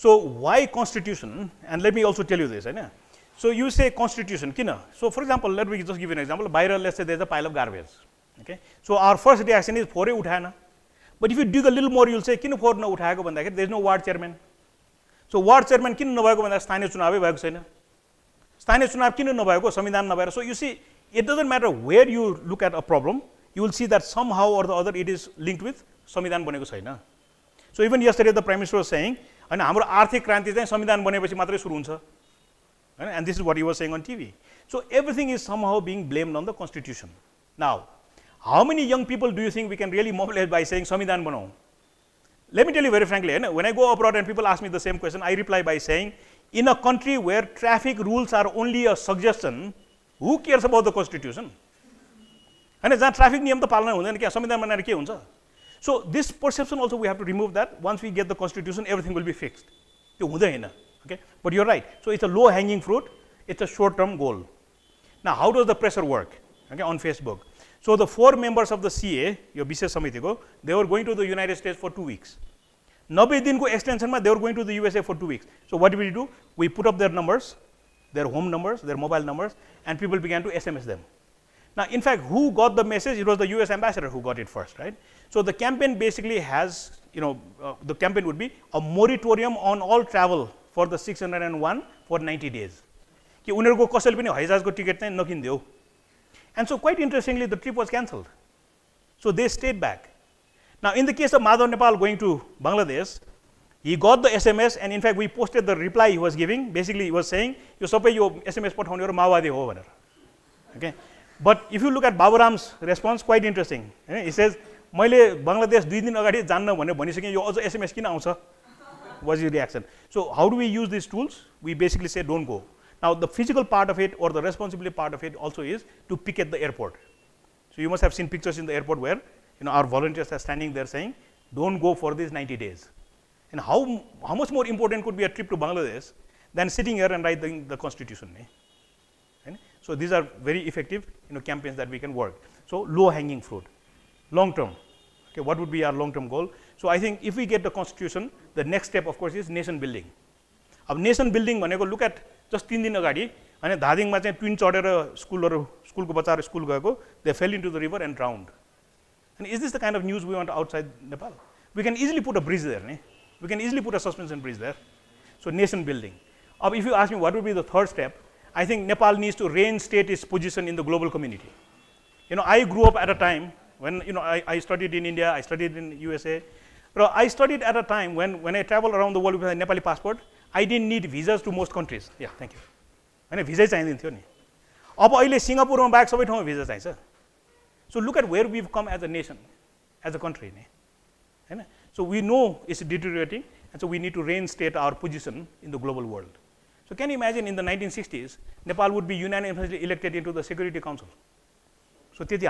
So why constitution? And let me also tell you this. So you say constitution. Kina. So for example, let me just give you an example. By let's say there's a pile of garbage. Okay. So our first reaction is for a But if you dig a little more, you'll say kina for na There's no ward chairman. So ward chairman kina na bayko bandha. Stanya chunavi bayko saena. Stanya chunavi kina na bayko. Samidhan na So you see, it doesn't matter where you look at a problem. You will see that somehow or the other it is linked with samidhan boneko saena. So even yesterday the prime minister was saying. होइन हाम्रो आर्थिक क्रान्ति चाहिँ संविधान बनेपछि मात्रै सुरु हुन्छ होइन and this is what your saying on TV so everything is somehow being blamed on the constitution now how many young people do you think we can really mobilise by saying संविधान बनाऊ लेमिटेली very frankly होइन when I go abroad and people ask me the same question I reply by saying in a country where traffic rules are only a suggestion who cares about the constitution होइन जहाँ traffic नियम त पालना हुँदैन क्या संविधान बनाएर के हुन्छ So, this perception also we have to remove that once we get the constitution everything will be fixed. Okay? But you are right. So, it is a low hanging fruit, it is a short term goal. Now, how does the pressure work okay, on Facebook? So, the four members of the CA, your business committee, they were going to the United States for two weeks. Extension they were going to the USA for two weeks. So what did we do? We put up their numbers, their home numbers, their mobile numbers, and people began to SMS them. Now, in fact, who got the message? It was the US ambassador who got it first, right? So the campaign basically has, you know, uh, the campaign would be a moratorium on all travel for the 601 for 90 days. कि उनीहरूको कसैले पनि हैजाजको ticket चाहिँ नकिनिदियो And so, quite interestingly, the trip was cancelled. So they stayed back. Now, in the case of Madhav Nepal going to Bangladesh, he got the SMS and in fact we posted the reply he was giving. Basically, he was saying, "You suppose yo SMS पठाउने र माओवादी हो भनेर. Okay? But if you look at Baburam's response, quite interesting. Eh, he says, Maile Bangladesh didn't know you SMS was your reaction. So how do we use these tools? We basically say don't go. Now the physical part of it or the responsibility part of it also is to pick at the airport. So you must have seen pictures in the airport where you know our volunteers are standing there saying, don't go for these 90 days. And how, how much more important could be a trip to Bangladesh than sitting here and writing the constitution? Eh? So these are very effective, you know, campaigns that we can work. So low hanging fruit, long term. Okay, what would be our long term goal? So I think if we get the constitution, the next step, of course, is nation building. Now nation building, when look at just three days ago, when Dhading was twin order school or school ko bachar school ko, they fell into the river and drowned. And is this the kind of news we want outside Nepal? We can easily put a bridge there, We can easily put a suspension bridge there. So nation building. Now if you ask me what would be the third step, I think Nepal needs to reinstate its position in the global community. You know, I grew up at a time when, you know, I, I studied in India, I studied in USA. But I studied at a time when, when I traveled around the world with a Nepali passport, I didn't need visas to most countries. Yeah, thank you. I need visas. I didn't अहिले सिङ्गापुरमा बाहेक सबै ठाउँमा visa चाहिन्छ so look at where we as a a as a a country नै होइन so we know it's deteriorating and so we need to reinstate our position so can you imagine in the 1960s, Nepal would be unanimously elected into the Security Council? So we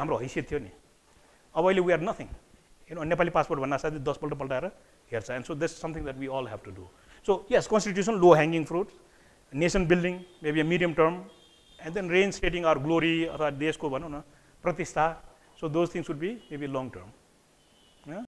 are nothing. You know, Nepali passport and so this is something that we all have to do. So yes, constitution, low hanging fruit, nation building, maybe a medium term, and then reinstating our glory or our on, So those things would be maybe long term.